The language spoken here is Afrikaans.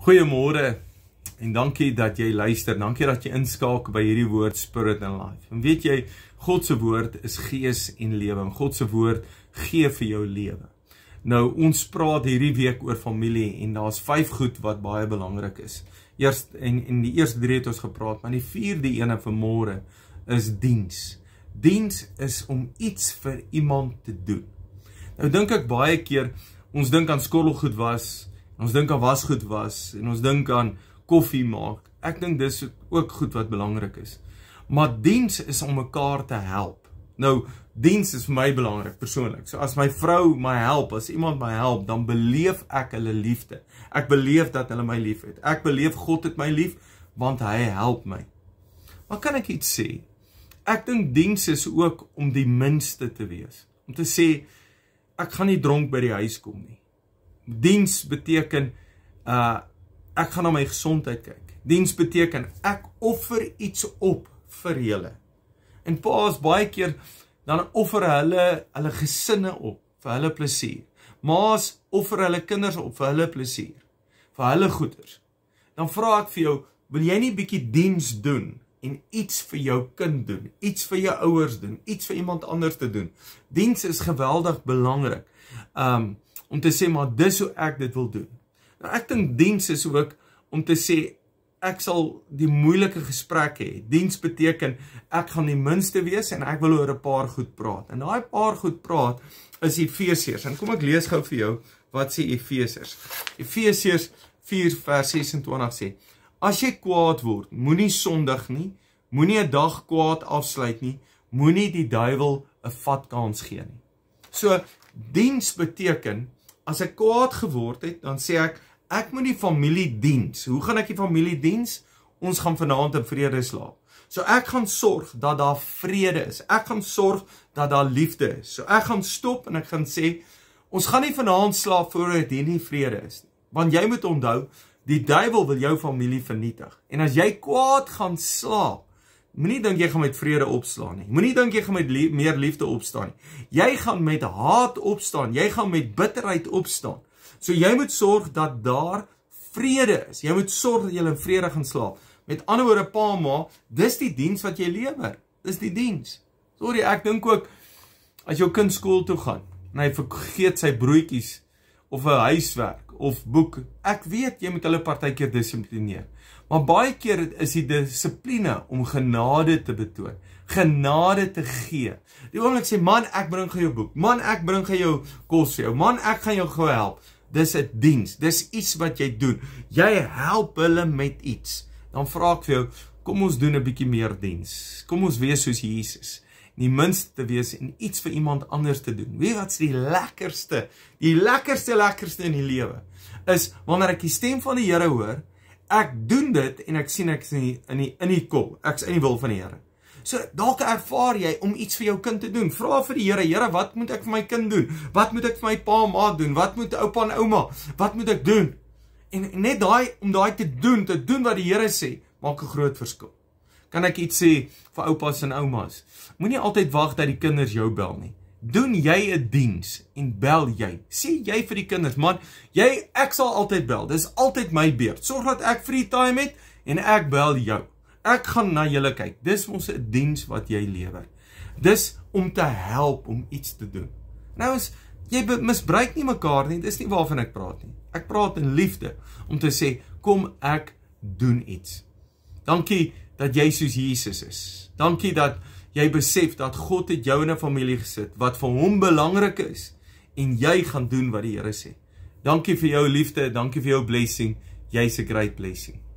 Goeiemôre en dankie dat jy luister. Dankie dat jy inskaak by hierdie woord Spirit and Life. En weet jy, God se woord is gees en lewe. God se woord gee vir jou lewe. Nou ons praat hierdie week oor familie en daar's vyf goed wat baie belangrik is. Eers en en die eerste drie het ons gepraat, maar die vierde een van môre is diens. Diens is om iets vir iemand te doen. Nou dink ek baie keer ons dink aan skoolgoed was En ons dink aan wasgoed was en ons dink aan koffie maak. Ek dink dis ook goed wat belangrik is. Maar diens is om mekaar te help. Nou, diens is vir my belangrik persoonlik. So as my vrou my help, as iemand my help, dan beleef ek hulle liefde. Ek beleef dat hulle my liefhet. Ek beleef God het my lief want hy help my. Maar kan ek iets sê? Ek dink diens is ook om die minste te wees. Om te sê ek gaan nie dronk by die huis kom nie. Diens beteken uh ek gaan na my gesondheid kyk. Diens beteken ek offer iets op vir hulle. En paas baie keer dan offer hulle hulle gesinne op vir hulle plesier. Maas offer hulle kinders op vir hulle plesier, vir hulle goeders. Dan vra ek vir jou, wil jy nie bietjie diens doen en iets vir jou kind doen, iets vir jou ouers doen, iets vir iemand anders te doen? Diens is geweldig belangrik. Um ehm, om te sê maar dis hoe ek dit wil doen. Nou ek dink diens is ook om te sê ek sal die moeilike gesprek hê. Diens beteken ek gaan die minste wees en ek wil oor 'n paar goed praat. En daai paar goed praat is Efesiërs. En kom ek lees gou vir jou wat sê Efesiërs. Efesiërs 4:26 sê: As jy kwaad word, moenie sondig nie. Moenie 'n dag kwaad afsluit nie. Moenie die duiwel 'n vat kans gee nie. So diens beteken as ek kwaad geword het, dan sê ek ek moet die familie dien. Hoe gaan ek die familie dien? Ons gaan vanaand in vrede slaap. So ek gaan sorg dat daar vrede is. Ek gaan sorg dat daar liefde is. So ek gaan stop en ek gaan sê ons gaan nie vanaand slaap voordat hier nie vrede is nie. Want jy moet onthou, die duiwel wil jou familie vernietig. En as jy kwaad gaan slaap, Moenie dink jy gaan met vrede opstaan nie. Moenie dink jy gaan met lief, meer liefde opstaan nie. Jy gaan met haat opstaan. Jy gaan met bitterheid opstaan. So jy moet sorg dat daar vrede is. Jy moet sorg dat jy in vrede gaan slaap. Met ander woorde, pa ma, dis die diens wat jy lewer. Dis die diens. Sorry, ek dink ook as jou kind skool toe gaan en hy vergeet sy broodjies of 'n huiswerk of boek. Ek weet jy moet hulle partykeer dissiplineer. Maar baie keer is die dissipline om genade te betoon, genade te gee. Die oomlik sê man, ek bring gou jou boek. Man, ek bring gou jou kos vir jou. Man, ek gaan jou gou help. Dis 'n diens. Dis iets wat jy doen. Jy help hulle met iets. Dan vra ek vir jou, kom ons doen 'n bietjie meer diens. Kom ons wees soos Jesus die minste te wees en iets vir iemand anders te doen. Weet wat's die lekkerste? Die lekkerste lekkerste in die lewe is wanneer ek die stem van die Here hoor, ek doen dit en ek sien ek is in die, in die in die kol. Ek's in die wil van die Here. So dalk ervaar jy om iets vir jou kind te doen. Vra vir die Here, Here, wat moet ek vir my kind doen? Wat moet ek vir my pa en ma doen? Wat moet oupa en ouma? Wat moet ek doen? En net daai om daai te doen, te doen wat die Here sê, maak 'n groot verskil kan ek iets sê vir oupas en oumas? Moenie altyd wag dat die kinders jou bel nie. Doen jy 'n diens en bel jy. Sê jy vir die kinders, man, jy ek sal altyd bel. Dis altyd my beurt. Sorg dat ek free time het en ek bel jou. Ek gaan na julle kyk. Dis ons 'n diens wat jy lewer. Dis om te help om iets te doen. Nou is jy misbruik nie mekaar nie. Dis nie waarvan ek praat nie. Ek praat in liefde om te sê kom ek doen iets. Dankie dat jy soos Jesus is. Dankie dat jy besef dat God het jou in 'n familie gesit wat vir hom belangrik is en jy gaan doen wat die Here sê. Dankie vir jou liefde, dankie vir jou blessing. Jy's a great blessing.